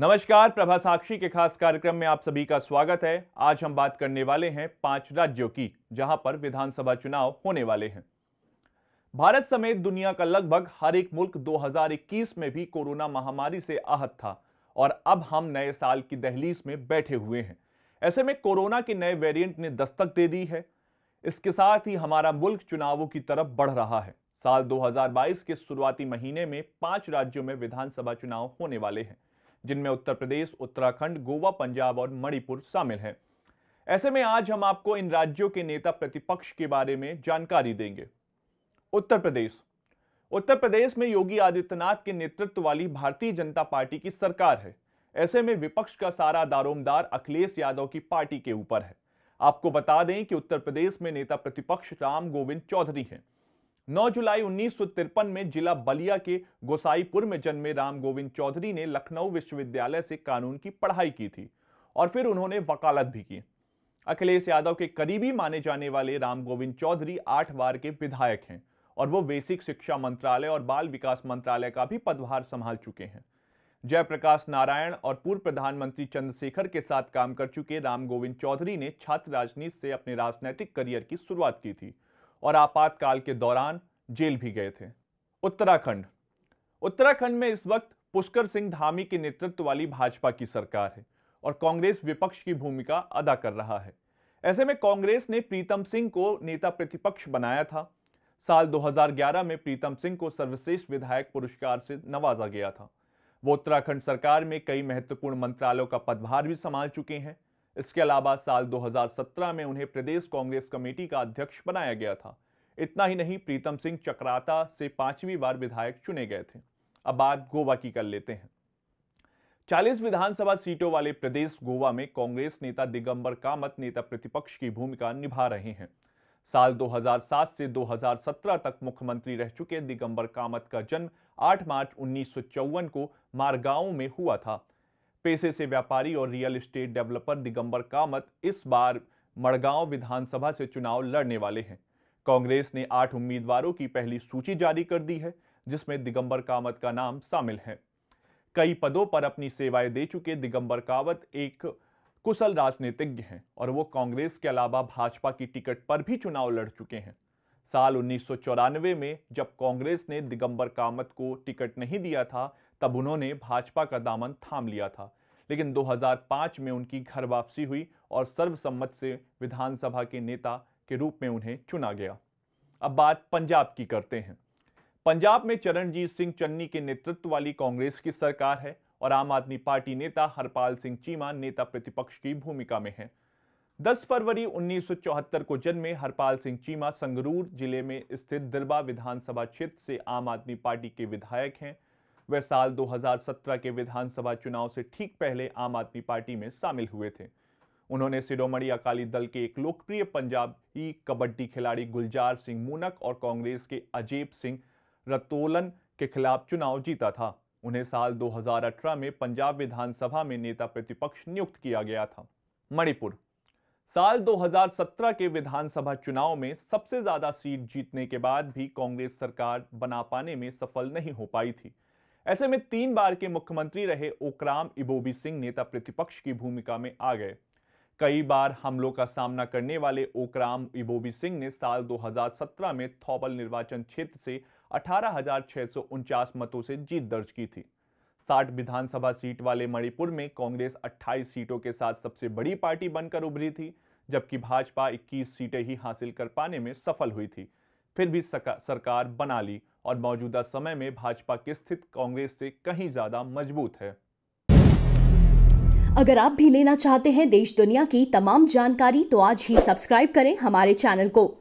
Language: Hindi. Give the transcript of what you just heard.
नमस्कार प्रभा साक्षी के खास कार्यक्रम में आप सभी का स्वागत है आज हम बात करने वाले हैं पांच राज्यों की जहां पर विधानसभा चुनाव होने वाले हैं भारत समेत दुनिया का लगभग हर एक मुल्क 2021 में भी कोरोना महामारी से आहत था और अब हम नए साल की दहलीज में बैठे हुए हैं ऐसे में कोरोना के नए वेरियंट ने दस्तक दे दी है इसके साथ ही हमारा मुल्क चुनावों की तरफ बढ़ रहा है साल 2022 के शुरुआती महीने में पांच राज्यों में विधानसभा चुनाव होने वाले हैं जिनमें उत्तर प्रदेश उत्तराखंड गोवा पंजाब और मणिपुर शामिल हैं ऐसे में आज हम आपको इन राज्यों के नेता प्रतिपक्ष के बारे में जानकारी देंगे उत्तर प्रदेश उत्तर प्रदेश में योगी आदित्यनाथ के नेतृत्व वाली भारतीय जनता पार्टी की सरकार है ऐसे में विपक्ष का सारा दारोमदार अखिलेश यादव की पार्टी के ऊपर है आपको बता दें कि उत्तर प्रदेश में नेता प्रतिपक्ष राम गोविंद चौधरी हैं 9 जुलाई उन्नीस में जिला बलिया के गोसाईपुर में जन्मे राम गोविंद चौधरी ने लखनऊ विश्वविद्यालय से कानून की पढ़ाई की थी और फिर उन्होंने वकालत भी की अखिलेश यादव के करीबी माने जाने वाले राम गोविंद चौधरी आठ बार के विधायक हैं और वो बेसिक शिक्षा मंत्रालय और बाल विकास मंत्रालय का भी पदभार संभाल चुके हैं जयप्रकाश नारायण और पूर्व प्रधानमंत्री चंद्रशेखर के साथ काम कर चुके राम गोविंद चौधरी ने छात्र राजनीति से अपने राजनीतिक करियर की शुरुआत की थी और आपातकाल के दौरान जेल भी गए थे उत्तराखंड उत्तराखंड में इस वक्त पुष्कर सिंह धामी के नेतृत्व वाली भाजपा की सरकार है और कांग्रेस विपक्ष की भूमिका अदा कर रहा है ऐसे में कांग्रेस ने प्रीतम सिंह को नेता प्रतिपक्ष बनाया था साल 2011 में प्रीतम सिंह को सर्वश्रेष्ठ विधायक पुरस्कार से नवाजा गया था वो उत्तराखंड सरकार में कई महत्वपूर्ण मंत्रालयों का पदभार भी संभाल चुके हैं इसके अलावा साल 2017 में उन्हें प्रदेश कांग्रेस कमेटी का अध्यक्ष बनाया गया था इतना ही नहीं प्रीतम सिंह चक्राता से पांचवी बार विधायक चुने गए थे अब बात गोवा की कर लेते हैं 40 विधानसभा सीटों वाले प्रदेश गोवा में कांग्रेस नेता दिगंबर कामत नेता प्रतिपक्ष की भूमिका निभा रहे हैं साल 2007 से 2017 तक मुख्यमंत्री रह चुके दिगंबर कामत का जन्म 8 मार्च उन्नीस को मारगांव में हुआ था पेशे से व्यापारी और real estate developer Digambar Kamat इस बार मड़गांव विधानसभा से चुनाव लड़ने वाले हैं कांग्रेस ने आठ उम्मीदवारों की पहली सूची जारी कर दी है जिसमें दिगंबर कामत का नाम शामिल है कई पदों पर अपनी सेवाएं दे चुके दिगंबर कावत एक कुशल राजनीतिज्ञ हैं और वो कांग्रेस के अलावा भाजपा की टिकट पर भी चुनाव लड़ चुके हैं साल उन्नीस में जब कांग्रेस ने दिगंबर कामत को टिकट नहीं दिया था तब उन्होंने भाजपा का दामन थाम लिया था लेकिन 2005 में उनकी घर वापसी हुई और सर्वसम्मत से विधानसभा के नेता के रूप में उन्हें चुना गया अब बात पंजाब की करते हैं पंजाब में चरणजीत सिंह चन्नी के नेतृत्व वाली कांग्रेस की सरकार है और आम आदमी पार्टी नेता हरपाल सिंह चीमा नेता प्रतिपक्ष की भूमिका में है 10 फरवरी 1974 को जन्मे हरपाल सिंह चीमा संगरूर जिले में स्थित दिलबा विधानसभा क्षेत्र से आम आदमी पार्टी के विधायक हैं वह साल 2017 के विधानसभा चुनाव से ठीक पहले आम आदमी पार्टी में शामिल हुए थे उन्होंने सिडोमणी अकाली दल के एक लोकप्रिय पंजाबी कबड्डी खिलाड़ी गुलजार सिंह मूनक और कांग्रेस के अजीब सिंह रतोलन के खिलाफ चुनाव जीता था उन्हें साल 2018 में पंजाब विधानसभा में नेता प्रतिपक्ष नियुक्त किया गया था मणिपुर साल 2017 के विधानसभा चुनाव में सबसे ज्यादा सीट जीतने के बाद भी कांग्रेस सरकार बना पाने में सफल नहीं हो पाई थी ऐसे में तीन बार के मुख्यमंत्री रहे ओकराम इबोबी सिंह नेता प्रतिपक्ष की भूमिका में आ गए कई बार हमलों का सामना करने वाले ओकराम इबोबी सिंह ने साल 2017 में थौबल निर्वाचन क्षेत्र से अठारह मतों से जीत दर्ज की थी साठ विधानसभा सीट वाले मणिपुर में कांग्रेस 28 सीटों के साथ सबसे बड़ी पार्टी बनकर उभरी थी जबकि भाजपा 21 सीटें ही हासिल कर पाने में सफल हुई थी फिर भी सरकार बना ली और मौजूदा समय में भाजपा की स्थिति कांग्रेस से कहीं ज्यादा मजबूत है अगर आप भी लेना चाहते हैं देश दुनिया की तमाम जानकारी तो आज ही सब्सक्राइब करें हमारे चैनल को